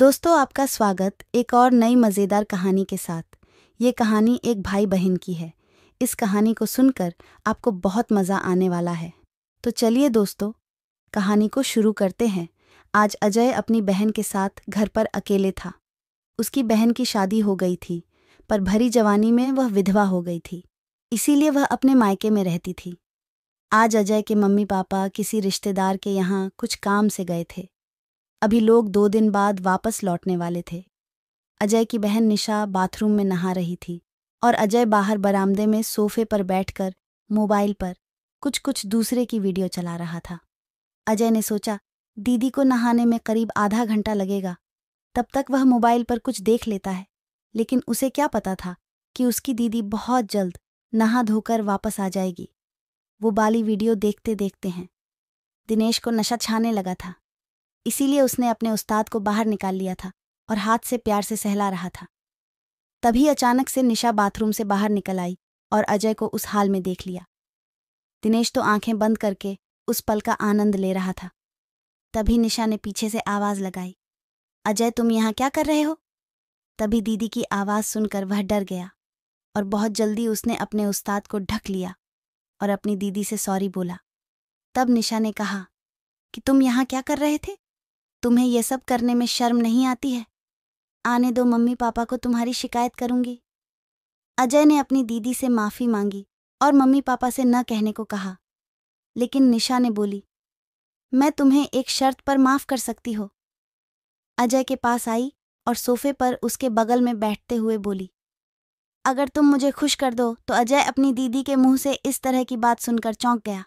दोस्तों आपका स्वागत एक और नई मज़ेदार कहानी के साथ ये कहानी एक भाई बहन की है इस कहानी को सुनकर आपको बहुत मज़ा आने वाला है तो चलिए दोस्तों कहानी को शुरू करते हैं आज अजय अपनी बहन के साथ घर पर अकेले था उसकी बहन की शादी हो गई थी पर भरी जवानी में वह विधवा हो गई थी इसीलिए वह अपने मायके में रहती थी आज अजय के मम्मी पापा किसी रिश्तेदार के यहाँ कुछ काम से गए थे अभी लोग दो दिन बाद वापस लौटने वाले थे अजय की बहन निशा बाथरूम में नहा रही थी और अजय बाहर बरामदे में सोफे पर बैठकर मोबाइल पर कुछ कुछ दूसरे की वीडियो चला रहा था अजय ने सोचा दीदी को नहाने में करीब आधा घंटा लगेगा तब तक वह मोबाइल पर कुछ देख लेता है लेकिन उसे क्या पता था कि उसकी दीदी बहुत जल्द नहा धोकर वापस आ जाएगी वो बाली वीडियो देखते देखते हैं दिनेश को नशा छाने लगा था इसीलिए उसने अपने उस्ताद को बाहर निकाल लिया था और हाथ से प्यार से सहला रहा था तभी अचानक से निशा बाथरूम से बाहर निकल आई और अजय को उस हाल में देख लिया दिनेश तो आंखें बंद करके उस पल का आनंद ले रहा था तभी निशा ने पीछे से आवाज लगाई अजय तुम यहां क्या कर रहे हो तभी दीदी की आवाज़ सुनकर वह डर गया और बहुत जल्दी उसने अपने उस्ताद को ढक लिया और अपनी दीदी से सॉरी बोला तब निशा ने कहा कि तुम यहां क्या कर रहे थे तुम्हें यह सब करने में शर्म नहीं आती है आने दो मम्मी पापा को तुम्हारी शिकायत करूंगी अजय ने अपनी दीदी से माफ़ी मांगी और मम्मी पापा से न कहने को कहा लेकिन निशा ने बोली मैं तुम्हें एक शर्त पर माफ़ कर सकती हो अजय के पास आई और सोफे पर उसके बगल में बैठते हुए बोली अगर तुम मुझे खुश कर दो तो अजय अपनी दीदी के मुंह से इस तरह की बात सुनकर चौंक गया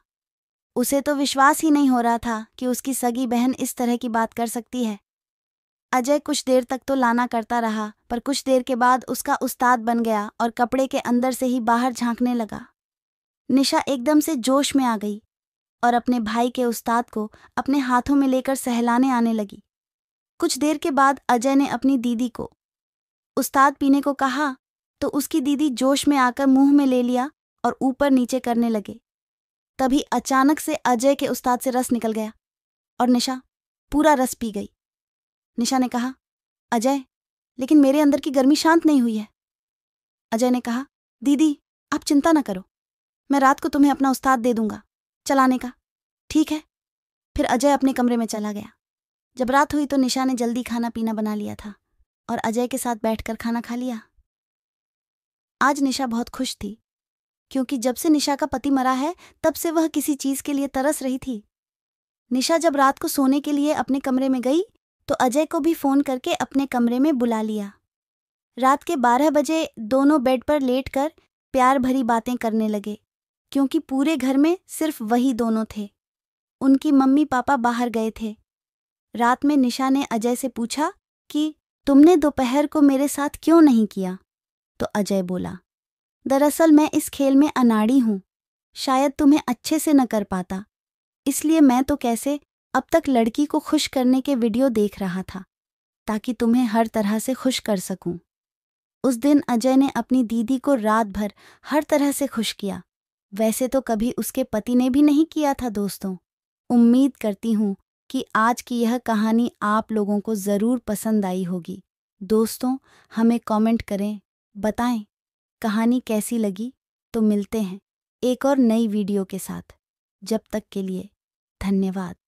उसे तो विश्वास ही नहीं हो रहा था कि उसकी सगी बहन इस तरह की बात कर सकती है अजय कुछ देर तक तो लाना करता रहा पर कुछ देर के बाद उसका उस्ताद बन गया और कपड़े के अंदर से ही बाहर झांकने लगा निशा एकदम से जोश में आ गई और अपने भाई के उस्ताद को अपने हाथों में लेकर सहलाने आने लगी कुछ देर के बाद अजय ने अपनी दीदी को उस्ताद पीने को कहा तो उसकी दीदी जोश में आकर मुंह में ले लिया और ऊपर नीचे करने लगे तभी अचानक से अजय के उस्ताद से रस निकल गया और निशा पूरा रस पी गई निशा ने कहा अजय लेकिन मेरे अंदर की गर्मी शांत नहीं हुई है अजय ने कहा दीदी आप चिंता ना करो मैं रात को तुम्हें अपना उस्ताद दे दूंगा चलाने का ठीक है फिर अजय अपने कमरे में चला गया जब रात हुई तो निशा ने जल्दी खाना पीना बना लिया था और अजय के साथ बैठकर खाना खा लिया आज निशा बहुत खुश थी क्योंकि जब से निशा का पति मरा है तब से वह किसी चीज के लिए तरस रही थी निशा जब रात को सोने के लिए अपने कमरे में गई तो अजय को भी फोन करके अपने कमरे में बुला लिया रात के बारह बजे दोनों बेड पर लेट कर प्यार भरी बातें करने लगे क्योंकि पूरे घर में सिर्फ वही दोनों थे उनकी मम्मी पापा बाहर गए थे रात में निशा ने अजय से पूछा कि तुमने दोपहर को मेरे साथ क्यों नहीं किया तो अजय बोला दरअसल मैं इस खेल में अनाड़ी हूं शायद तुम्हें अच्छे से न कर पाता इसलिए मैं तो कैसे अब तक लड़की को खुश करने के वीडियो देख रहा था ताकि तुम्हें हर तरह से खुश कर सकूं उस दिन अजय ने अपनी दीदी को रात भर हर तरह से खुश किया वैसे तो कभी उसके पति ने भी नहीं किया था दोस्तों उम्मीद करती हूँ कि आज की यह कहानी आप लोगों को ज़रूर पसंद आई होगी दोस्तों हमें कमेंट करें बताएं कहानी कैसी लगी तो मिलते हैं एक और नई वीडियो के साथ जब तक के लिए धन्यवाद